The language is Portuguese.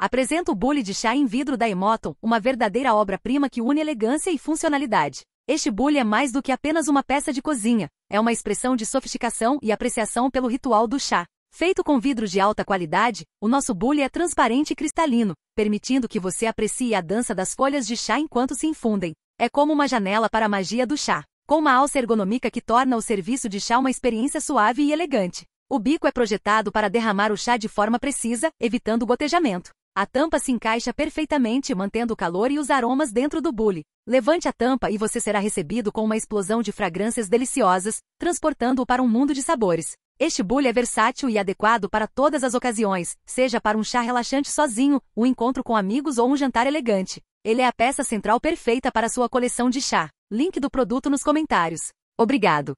Apresenta o bule de chá em vidro da Emoton, uma verdadeira obra-prima que une elegância e funcionalidade. Este bule é mais do que apenas uma peça de cozinha, é uma expressão de sofisticação e apreciação pelo ritual do chá. Feito com vidros de alta qualidade, o nosso bule é transparente e cristalino, permitindo que você aprecie a dança das folhas de chá enquanto se infundem. É como uma janela para a magia do chá, com uma alça ergonômica que torna o serviço de chá uma experiência suave e elegante. O bico é projetado para derramar o chá de forma precisa, evitando gotejamento. A tampa se encaixa perfeitamente, mantendo o calor e os aromas dentro do bule. Levante a tampa e você será recebido com uma explosão de fragrâncias deliciosas, transportando-o para um mundo de sabores. Este bule é versátil e adequado para todas as ocasiões, seja para um chá relaxante sozinho, um encontro com amigos ou um jantar elegante. Ele é a peça central perfeita para sua coleção de chá. Link do produto nos comentários. Obrigado.